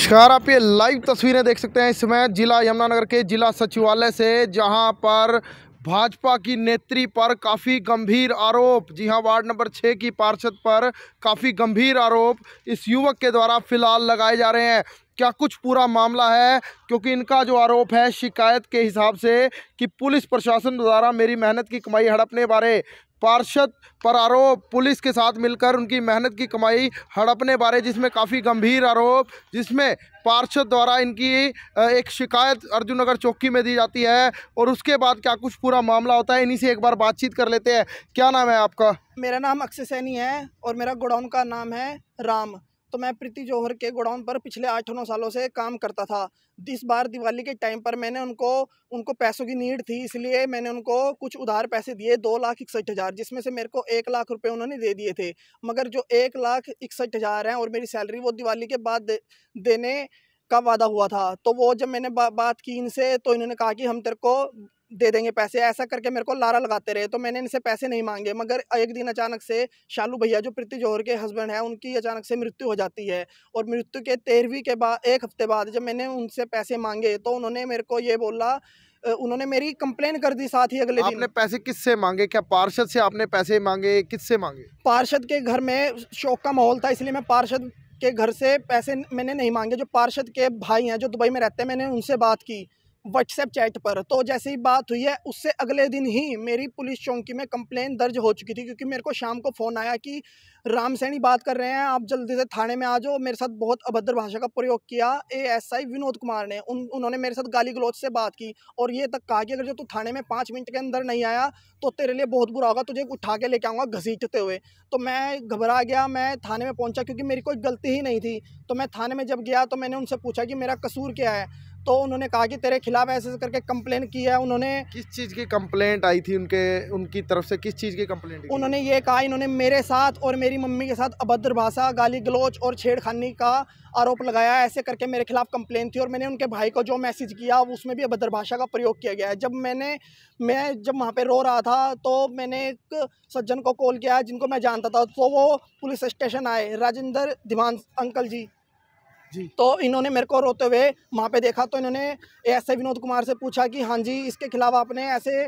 नमस्कार आप ये लाइव तस्वीरें देख सकते हैं इसमें जिला यमुनानगर के जिला सचिवालय से जहां पर भाजपा की नेत्री पर काफ़ी गंभीर आरोप जी हां वार्ड नंबर छः की पार्षद पर काफ़ी गंभीर आरोप इस युवक के द्वारा फिलहाल लगाए जा रहे हैं क्या कुछ पूरा मामला है क्योंकि इनका जो आरोप है शिकायत के हिसाब से कि पुलिस प्रशासन द्वारा मेरी मेहनत की कमाई हड़पने बारे पार्षद पर आरोप पुलिस के साथ मिलकर उनकी मेहनत की कमाई हड़पने बारे जिसमें काफ़ी गंभीर आरोप जिसमें पार्षद द्वारा इनकी एक शिकायत अर्जुन नगर चौकी में दी जाती है और उसके बाद क्या कुछ पूरा मामला होता है इन्हीं से एक बार बातचीत कर लेते हैं क्या नाम है आपका मेरा नाम अक्षय सैनी है और मेरा गोडाउन का नाम है राम तो मैं प्रीति जौहर के गोडाउन पर पिछले आठ नौ सालों से काम करता था इस बार दिवाली के टाइम पर मैंने उनको उनको पैसों की नीड थी इसलिए मैंने उनको कुछ उधार पैसे दिए दो लाख इकसठ हज़ार जिसमें से मेरे को एक लाख रुपए उन्होंने दे दिए थे मगर जो एक लाख इकसठ हज़ार हैं और मेरी सैलरी वो दिवाली के बाद दे, देने का वादा हुआ था तो वो जब मैंने बा, बात की इनसे तो इन्होंने कहा कि हम तेरे को दे देंगे पैसे ऐसा करके मेरे को लारा लगाते रहे तो मैंने इनसे पैसे नहीं मांगे मगर एक दिन अचानक से शालू भैया जो प्रीति जौहर के हस्बैंड हैं उनकी अचानक से मृत्यु हो जाती है और मृत्यु के तेरहवीं के बाद एक हफ्ते बाद जब मैंने उनसे पैसे मांगे तो उन्होंने मेरे को ये बोला उन्होंने मेरी कंप्लेन कर दी साथ ही अगले आपने दिन पैसे किससे मांगे क्या पार्षद से आपने पैसे मांगे किससे मांगे पार्षद के घर में शोक का माहौल था इसलिए मैं पार्षद के घर से पैसे मैंने नहीं मांगे जो पार्षद के भाई हैं जो दुबई में रहते हैं मैंने उनसे बात की व्हाट्सएप चैट पर तो जैसे ही बात हुई है उससे अगले दिन ही मेरी पुलिस चौकी में कंप्लेन दर्ज हो चुकी थी क्योंकि मेरे को शाम को फ़ोन आया कि राम सैनी बात कर रहे हैं आप जल्दी से थाने में आ जाओ मेरे साथ बहुत अभद्र भाषा का प्रयोग किया एएसआई विनोद कुमार ने उन उन्होंने मेरे साथ गाली गलोच से बात की और ये तक कहा कि अगर जो तू थाने में पाँच मिनट के अंदर नहीं आया तो तेरे लिए बहुत बुरा होगा तुझे उठा के लेके आऊँगा घसीटते हुए तो मैं घबरा गया मैं थाने में पहुँचा क्योंकि मेरी कोई गलती ही नहीं थी तो मैं थाने में जब गया तो मैंने उनसे पूछा कि मेरा कसूर क्या है तो उन्होंने कहा कि तेरे खिलाफ ऐसे करके कंप्लेन की है उन्होंने किस चीज़ की कंप्लेंट आई थी उनके उनकी तरफ से किस चीज़ की कंप्लेंट उन्होंने ये कहा इन्होंने मेरे साथ और मेरी मम्मी के साथ अभद्र भाषा गाली गलोच और छेड़खानी का आरोप लगाया ऐसे करके मेरे खिलाफ कंप्लेन थी और मैंने उनके भाई को जो मैसेज किया उसमें भी अभद्र भाषा का प्रयोग किया गया है जब मैंने मैं जब वहाँ पर रो रहा था तो मैंने एक सज्जन को कॉल किया जिनको मैं जानता था तो वो पुलिस स्टेशन आए राजेंद्र धीमान अंकल जी तो इन्होंने मेरे को रोते हुए वहाँ पे देखा तो इन्होंने ऐसे विनोद कुमार से पूछा कि हाँ जी इसके खिलाफ आपने ऐसे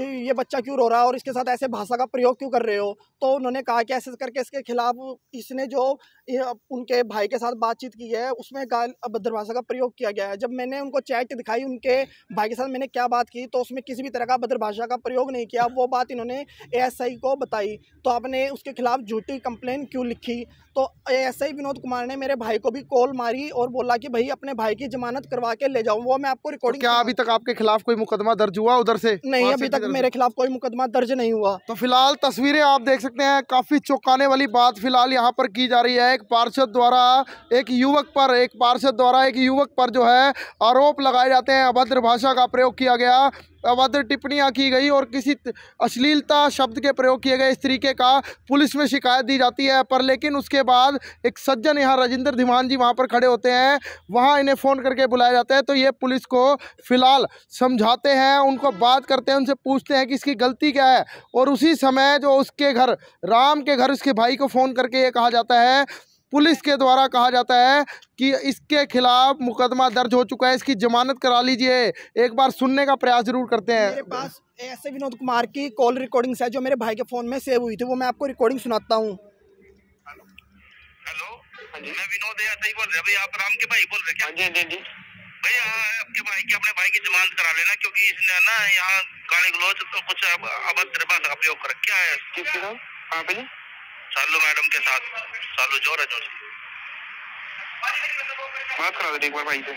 ये बच्चा क्यों रो रहा है और इसके साथ ऐसे भाषा का प्रयोग क्यों कर रहे हो तो उन्होंने कहा कि ऐसे करके इसके खिलाफ इसने जो उनके भाई के साथ बातचीत की है उसमें गाल अभद्र का प्रयोग किया गया है जब मैंने उनको चैट दिखाई उनके भाई के साथ मैंने क्या बात की तो उसमें किसी भी तरह का भद्रभाषा का प्रयोग नहीं किया वो बात इन्होंने ए को बताई तो आपने उसके खिलाफ झूठी कंप्लेन क्यों लिखी तो आई विनोद कुमार ने मेरे भाई को भी कॉल मारी और बोला कि भाई अपने भाई की जमानत करवा के ले जाऊँ वो मैं आपको रिकॉर्डिंग तो क्या अभी तक आपके खिलाफ कोई मुकदमा दर्ज हुआ उधर से नहीं अभी तक मेरे खिलाफ कोई मुकदमा दर्ज नहीं हुआ तो फिलहाल तस्वीरें आप देख सकते हैं काफ़ी चौंकाने वाली बात फिलहाल यहाँ पर की जा रही है एक पार्षद द्वारा एक युवक पर एक पार्षद द्वारा एक युवक पर जो है आरोप लगाए जाते हैं अभद्र भाषा का प्रयोग किया गया अवध टिप्पणियाँ की गई और किसी अश्लीलता शब्द के प्रयोग किए गए इस तरीके का पुलिस में शिकायत दी जाती है पर लेकिन उसके बाद एक सज्जन यहाँ राजेंद्र धीमान जी वहाँ पर खड़े होते हैं वहाँ इन्हें फ़ोन करके बुलाया जाता है तो ये पुलिस को फ़िलहाल समझाते हैं उनको बात करते हैं उनसे पूछते हैं कि इसकी गलती क्या है और उसी समय जो उसके घर राम के घर उसके भाई को फ़ोन करके ये कहा जाता है पुलिस के द्वारा कहा जाता है कि इसके खिलाफ मुकदमा दर्ज हो चुका है इसकी जमानत करा लीजिए एक बार सुनने का प्रयास जरूर करते हैं ऐसे विनोद कुमार की कॉल रिकॉर्डिंग है जो मेरे भाई के फ़ोन में सेव हुई थी वो मैं आपको रिकॉर्डिंग सुनाता हूँ हाँ भाई हाँ हाँ, आपके भाई की अपने भाई की जमानत करा लेना क्योंकि इसने ना यहाँ गाली गलोच तो कुछ अभद्र भाषा का प्रयोग कर रखा है सालू मैडम के साथ सालू जोर है जोर बात करा दो एक बार भाई से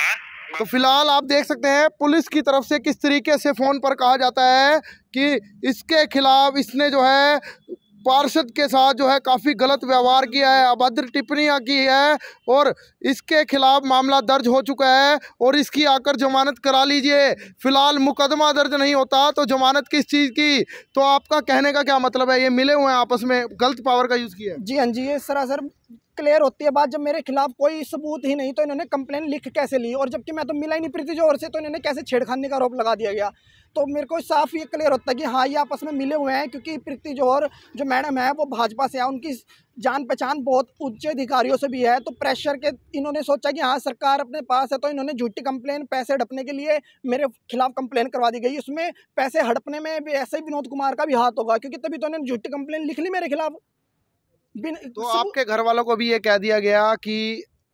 हाँ तो फिलहाल आप देख सकते हैं पुलिस की तरफ से किस तरीके से फ़ोन पर कहा जाता है कि इसके खिलाफ इसने जो है पार्षद के साथ जो है काफ़ी गलत व्यवहार किया है अभद्र टिप्पणियाँ की है और इसके खिलाफ मामला दर्ज हो चुका है और इसकी आकर जमानत करा लीजिए फिलहाल मुकदमा दर्ज नहीं होता तो जमानत किस चीज़ की तो आपका कहने का क्या मतलब है ये मिले हुए हैं आपस में गलत पावर का यूज़ किया जी हाँ जी ये सरासर क्लियर होती है बात जब मेरे खिलाफ कोई सबूत ही नहीं तो इन्होंने कंप्लेन लिख कैसे ली और जबकि मैं तो मिला ही नहीं प्रीति जोर से तो इन्होंने कैसे छेड़खानी का आरोप लगा दिया गया तो मेरे को साफ ये क्लियर होता है कि हाँ ये आपस में मिले हुए हैं क्योंकि प्रीति जोहर जो मैडम है वो भाजपा से है उनकी जान पहचान बहुत उच्च अधिकारियों से भी है तो प्रेशर के इन्होंने सोचा कि हाँ सरकार अपने पास है तो इन्होंने झूठी कंप्लेन पैसे हड़पने के लिए मेरे खिलाफ कंप्लेन करवा दी गई उसमें पैसे हड़पने में भी ऐसे ही विनोद कुमार का भी हाथ होगा क्योंकि तभी तो इन्होंने झूठी कंप्लेन लिख ली मेरे खिलाफ़ तो आपके घर वालों को भी ये कह दिया गया कि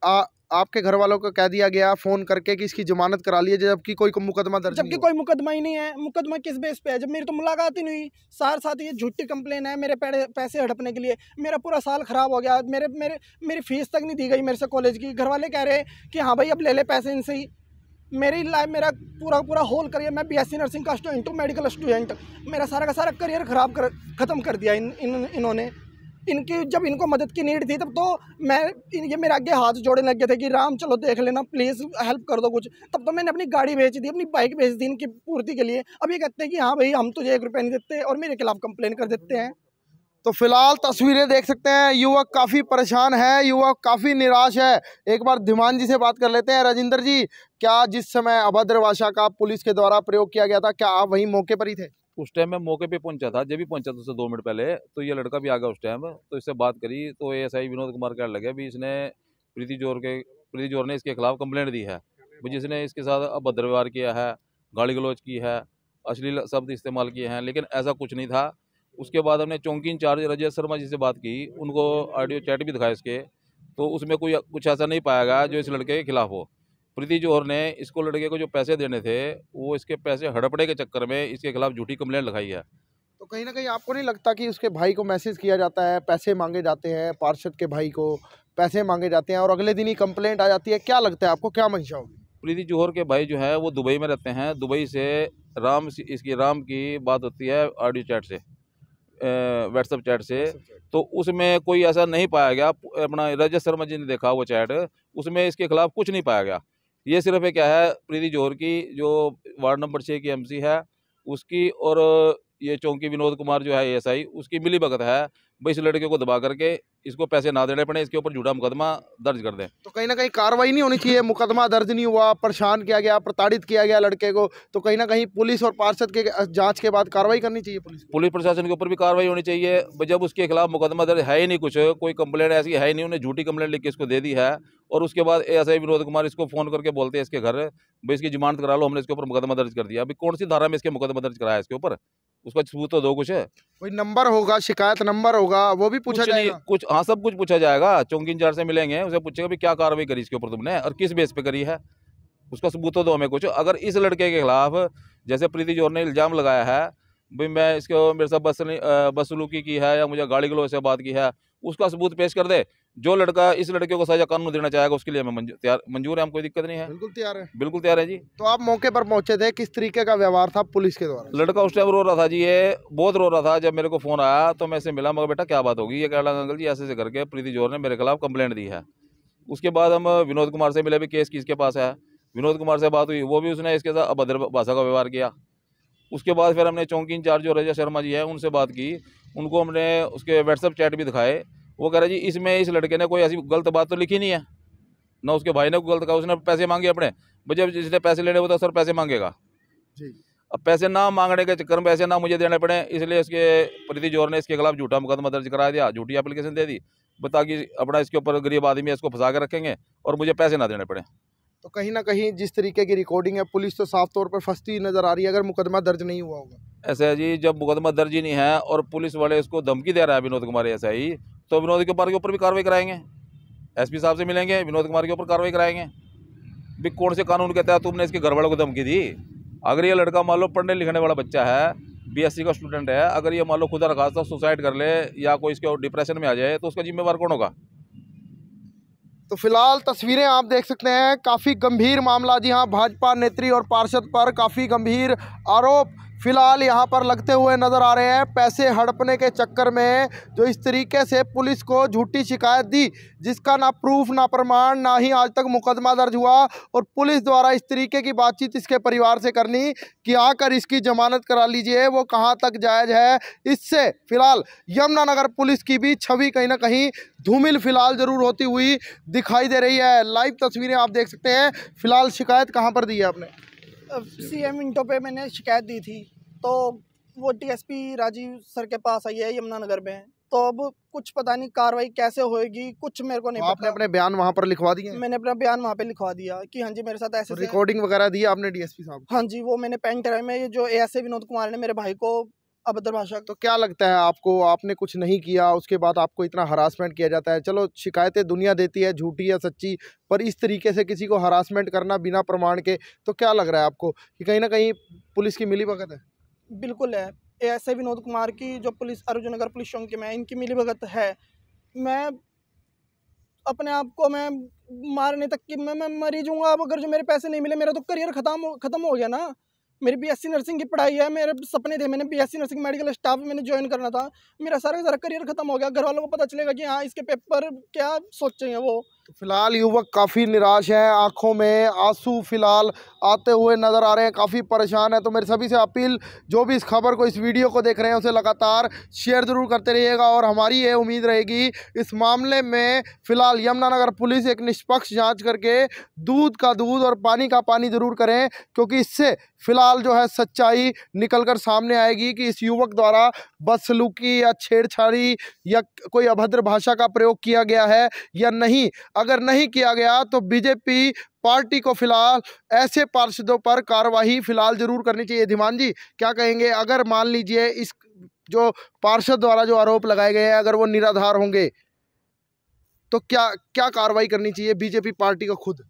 आ, आपके घर वालों को कह दिया गया फोन करके कि इसकी जमानत करा लिए जबकि कोई मुकदमा दर्ज जबकि कोई मुकदमा ही नहीं है मुकदमा किस बेस पे है जब मेरी तो मुलाकात ही नहीं हुई साथ साथ ये झूठी कंप्लेन है मेरे पैसे हड़पने के लिए मेरा पूरा साल ख़राब हो गया मेरे मेरे मेरी फीस तक नहीं दी गई मेरे से कॉलेज की घर वाले कह रहे कि हाँ भाई अब ले ले पैसे इनसे ही मेरी लाइफ मेरा पूरा पूरा होल करियर मैं बीएससी नर्सिंग का स्टूडेंट हूँ मेडिकल स्टूडेंट मेरा सारा का सारा करियर ख़राब कर ख़त्म कर दिया इन इन्होंने इनकी जब इनको मदद की नीड थी तब तो मैं ये मेरे आगे हाथ जोड़ने लग गए थे कि राम चलो देख लेना प्लीज़ हेल्प कर दो कुछ तब तो मैंने अपनी गाड़ी भेज दी अपनी बाइक भेज दी इनकी पूर्ति के लिए अब ये कहते हैं कि हाँ भाई हम तुझे एक रुपया नहीं देते और मेरे खिलाफ कंप्लेन कर देते हैं तो फिलहाल तस्वीरें देख सकते हैं युवक काफ़ी परेशान है युवक काफ़ी निराश है एक बार धीमान जी से बात कर लेते हैं राजेंद्र जी क्या जिस समय अभद्र भाषा का पुलिस के द्वारा प्रयोग किया गया था क्या आप वहीं मौके पर ही थे उस टाइम मैं मौके पे पहुंचा था जब भी पहुंचा था उससे दो मिनट पहले तो ये लड़का भी आ गया उस टाइम तो इससे बात करी तो A S I Vinod Kumar कहने लगे भी इसने प्रीति जोर के प्रीति जोर ने इसके खिलाफ कंप्लेंट दी है भी जिसने इसके साथ अभद्र व्यवहार किया है गाली गलौज की है अश्लील शब्द इस्तेमाल किए हैं लेकिन ऐसा कुछ नहीं था उसके बाद हमने चौकी इंचार्ज रजय शर्मा जी से बात की उनको ऑडियो चैट भी दिखाया इसके तो उसमें कोई कुछ ऐसा नहीं पाया गया जो इस लड़के के खिलाफ हो प्रीति जौहर ने इसको लड़के को जो पैसे देने थे वो इसके पैसे हड़पड़े के चक्कर में इसके खिलाफ झूठी कंप्लेंट लगाई है तो कहीं ना कहीं आपको नहीं लगता कि उसके भाई को मैसेज किया जाता है पैसे मांगे जाते हैं पार्षद के भाई को पैसे मांगे जाते हैं और अगले दिन ही कंप्लेंट आ जाती है क्या लगता है आपको क्या मंशा होगी प्रीति जौहर के भाई जो है वो दुबई में रहते हैं दुबई से राम इसकी राम की बात होती है ऑडियो चैट से व्हाट्सअप चैट से तो उसमें कोई ऐसा नहीं पाया गया अपना रजत शर्मा जी ने देखा वो चैट उसमें इसके खिलाफ कुछ नहीं पाया गया ये सिर्फ एक क्या है प्रीति जोहर की जो वार्ड नंबर छः की एमसी है उसकी और ये चौंकी विनोद कुमार जो है एएसआई उसकी मिली भगत है भाई इस लड़के को दबा करके इसको पैसे ना देने पड़े इसके ऊपर झूठा मुकदमा दर्ज कर दें तो कहीं ना कहीं कार्रवाई नहीं होनी चाहिए मुकदमा दर्ज नहीं हुआ परेशान किया गया प्रताड़ित किया गया लड़के को तो कहीं ना कहीं पुलिस और पार्षद के जांच के बाद कार्रवाई करनी चाहिए पुलिस पुलिस प्रशासन के ऊपर भी कार्रवाई होनी चाहिए जब उसके खिलाफ मुकदमा दर्ज है ही नहीं कुछ कोई कंप्लेंट ऐसी है ही नहीं उन्हें झूठी कंप्लेंट लिख के इसको दे दी है और उसके बाद एस आई विनोद कुमार इसको फोन करके बोलते हैं इसके घर भाई इसकी जमानत करा लो हमने इसके ऊपर मुकदमा दर्ज कर दिया अभी कौन सी धारा में इसके मुकदमा दर्ज कराया इसके ऊपर उसका सबूत तो दो कुछ है कोई नंबर होगा शिकायत नंबर होगा वो भी पूछा जाएगा कुछ हाँ सब कुछ पूछा जाएगा चौकी इंचार्ज से मिलेंगे उसे पूछेगा भी क्या कार्रवाई करी इसके ऊपर तुमने और किस बेस पे करी है उसका सबूत तो दो हमें कुछ अगर इस लड़के के खिलाफ जैसे प्रीति जोर ने इल्ज़ाम लगाया है भाई मैं इसको मेरे साथ बस बसलूकी की है या मुझे गाड़ी गलो से बात की है उसका सबूत पेश कर दे जो लड़का इस लड़के को सजा कानून देना चाहेगा उसके लिए हमें तैयार मंजूर है हम कोई दिक्कत नहीं है बिल्कुल तैयार है बिल्कुल तैयार है जी तो आप मौके पर पहुंचे थे किस तरीके का व्यवहार था पुलिस के द्वारा लड़का उस टाइम रो रहा था जी ये बहुत रो रहा था जब मेरे को फोन आया तो मैं इसे मिला मगर बेटा क्या बात होगी ये कह रहा अंकल जी ऐसे ऐसे करके प्रीति जोर ने मेरे खिलाफ कंप्लेंट दी है उसके बाद हम विनोद कुमार से मिले भी केस किसके पास है विनोद कुमार से बात हुई वो भी उसने इसके साथ अभद्र भाषा का व्यवहार किया उसके बाद फिर हमने चौकी इंचार्ज जो रजा शर्मा जी है उनसे बात की उनको हमने उसके व्हाट्सअप चैट भी दिखाए वो कह रहा जी इसमें इस लड़के ने कोई ऐसी गलत बात तो लिखी नहीं है ना उसके भाई ने गलत कहा उसने पैसे मांगे अपने मुझे जिसने पैसे लेने वो तो सर पैसे मांगेगा जी अब पैसे ना मांगने के चक्कर में पैसे ना मुझे देने पड़े इसलिए इसके प्रति जोर ने इसके खिलाफ झूठा मुकदमा दर्ज करा दिया झूठी एप्लीकेशन दे दी बता कि अपना इसके ऊपर गरीब आदमी इसको फंसा के रखेंगे और मुझे पैसे ना देने पड़े तो कहीं ना कहीं जिस तरीके की रिकॉर्डिंग है पुलिस तो साफ तौर पर फंसती नज़र आ रही है अगर मुकदमा दर्ज नहीं हुआ होगा ऐसा जी जब मुकदमा दर्ज ही नहीं है और पुलिस वाले इसको धमकी दे रहा है विनोद कुमार ऐसा ही तो विनोद कुमार के ऊपर भी कार्रवाई कराएंगे एसपी साहब से मिलेंगे विनोद कुमार के ऊपर कार्रवाई कराएंगे भी कौन से कानून के तहत तुमने इसके घर वालों को धमकी दी अगर ये लड़का मान लो पढ़ने लिखने वाला बच्चा है बीएससी का स्टूडेंट है अगर ये मान लो खुदा रखास्ता सुसाइड कर ले या कोई इसके डिप्रेशन में आ जाए तो उसका जिम्मेवार कौन होगा तो फिलहाल तस्वीरें आप देख सकते हैं काफ़ी गंभीर मामला जी हाँ भाजपा नेत्री और पार्षद पर काफ़ी गंभीर आरोप फिलहाल यहाँ पर लगते हुए नज़र आ रहे हैं पैसे हड़पने के चक्कर में जो इस तरीके से पुलिस को झूठी शिकायत दी जिसका ना प्रूफ ना प्रमाण ना ही आज तक मुकदमा दर्ज हुआ और पुलिस द्वारा इस तरीके की बातचीत इसके परिवार से करनी कि आकर इसकी जमानत करा लीजिए वो कहाँ तक जायज़ है इससे फिलहाल यमुनानगर पुलिस की भी छवि कहीं ना कहीं धूमिल फिलहाल ज़रूर होती हुई दिखाई दे रही है लाइव तस्वीरें आप देख सकते हैं फिलहाल शिकायत कहाँ पर दी है आपने सीएम इंटो पे मैंने शिकायत दी थी तो वो पी राजीव सर के पास आई है यमुनानगर में तो अब कुछ पता नहीं कार्रवाई कैसे होएगी कुछ मेरे को नहीं आपने पता। अपने बयान वहाँ पर लिखवा दिए मैंने अपना बयान वहाँ पे लिखवा दिया कि हाँ जी मेरे साथ ऐसे रिकॉर्डिंग वगैरह दी आपने डीएसपी साहब हाँ जी वो मैंने पेन ड्राइव में जो ए एस विनोद कुमार ने मेरे भाई को अभद्र भाषा तो क्या लगता है आपको आपने कुछ नहीं किया उसके बाद आपको इतना हरासमेंट किया जाता है चलो शिकायतें दुनिया देती है झूठी या सच्ची पर इस तरीके से किसी को हरासमेंट करना बिना प्रमाण के तो क्या लग रहा है आपको कि कहीं ना कहीं पुलिस की मिली भगत है बिल्कुल है एस विनोद कुमार की जो पुलिस अर्जुन नगर पुलिस चौंकी में इनकी मिली भगत है मैं अपने आप को मैं मारने तक कि मैं मैं मरी जाऊँगा अब अगर जो मेरे पैसे नहीं मिले मेरा तो करियर ख़त्म ख़त्म हो गया ना मेरी बीएससी नर्सिंग की पढ़ाई है मेरे सपने थे मैंने बीएससी नर्सिंग मेडिकल स्टाफ मैंने ज्वाइन करना था मेरा सारा सारा करियर खत्म हो गया घर वालों को पता चलेगा कि हाँ इसके पेपर क्या सोचेंगे वो फिलहाल युवक काफ़ी निराश है आंखों में आंसू फिलहाल आते हुए नज़र आ रहे हैं काफ़ी परेशान है तो मेरे सभी से अपील जो भी इस खबर को इस वीडियो को देख रहे हैं उसे लगातार शेयर ज़रूर करते रहिएगा और हमारी ये उम्मीद रहेगी इस मामले में फ़िलहाल यमुनानगर पुलिस एक निष्पक्ष जाँच करके दूध का दूध और पानी का पानी ज़रूर करें क्योंकि इससे फ़िलहाल जो है सच्चाई निकल कर सामने आएगी कि इस युवक द्वारा बदसलूकी या छेड़छाड़ी या कोई अभद्र भाषा का प्रयोग किया गया है या नहीं अगर नहीं किया गया तो बीजेपी पार्टी को फिलहाल ऐसे पार्षदों पर कार्रवाई फिलहाल ज़रूर करनी चाहिए धीमान जी क्या कहेंगे अगर मान लीजिए इस जो पार्षद द्वारा जो आरोप लगाए गए हैं अगर वो निराधार होंगे तो क्या क्या कार्रवाई करनी चाहिए बीजेपी पार्टी को खुद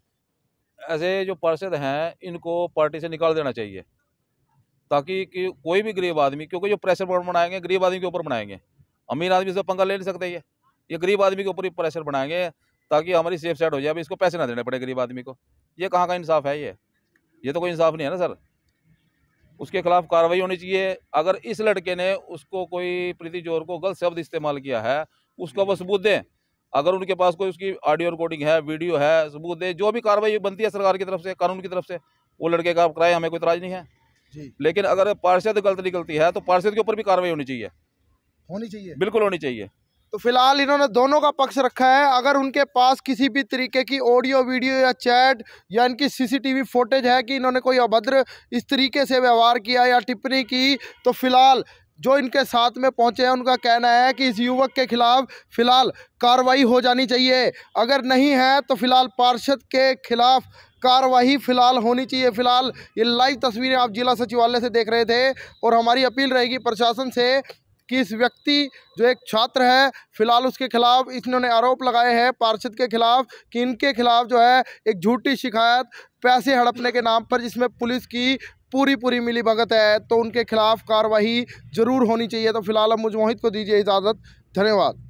ऐसे जो पार्षद हैं इनको पार्टी से निकाल देना चाहिए ताकि कि कोई भी गरीब आदमी क्योंकि जो प्रेशर बोर्ड बनाएंगे गरीब आदमी के ऊपर बनाएंगे अमीर आदमी से पंगा ले नहीं सकते ये ये गरीब आदमी के ऊपर ही प्रेशर बनाएंगे ताकि हमारी सेफ साइड हो जाए अभी इसको पैसे ना देने पड़े गरीब आदमी को ये कहाँ का इंसाफ है ये ये तो कोई इंसाफ नहीं है ना सर उसके खिलाफ कार्रवाई होनी चाहिए अगर इस लड़के ने उसको कोई प्रीति जोर को गलत शब्द इस्तेमाल किया है उसको वो हम्म। सबूत दें अगर उनके पास कोई उसकी ऑडियो रिकॉर्डिंग है वीडियो है सबूत दें जो भी कार्रवाई बनती है सरकार की तरफ से कानून की तरफ से वो लड़के का कराए हमें कोई इतराज नहीं है लेकिन अगर पार्षद गलत निकलती है तो पार्षद के ऊपर भी कार्रवाई होनी चाहिए होनी चाहिए बिल्कुल होनी चाहिए तो फिलहाल इन्होंने दोनों का पक्ष रखा है अगर उनके पास किसी भी तरीके की ऑडियो वीडियो या चैट या इनकी सीसीटीवी फुटेज है कि इन्होंने कोई अभद्र इस तरीके से व्यवहार किया या टिप्पणी की तो फिलहाल जो इनके साथ में पहुंचे हैं उनका कहना है कि इस युवक के खिलाफ फिलहाल कार्रवाई हो जानी चाहिए अगर नहीं है तो फिलहाल पार्षद के खिलाफ कार्रवाई फिलहाल होनी चाहिए फिलहाल ये लाइव तस्वीरें आप जिला सचिवालय से देख रहे थे और हमारी अपील रहेगी प्रशासन से कि इस व्यक्ति जो एक छात्र है फिलहाल उसके खिलाफ इन्होंने आरोप लगाए हैं पार्षद के खिलाफ कि इनके खिलाफ जो है एक झूठी शिकायत पैसे हड़पने के नाम पर जिसमें पुलिस की पूरी पूरी मिली भगत है तो उनके खिलाफ कार्रवाई जरूर होनी चाहिए तो फिलहाल अब मुझ मोहित को दीजिए इजाज़त धन्यवाद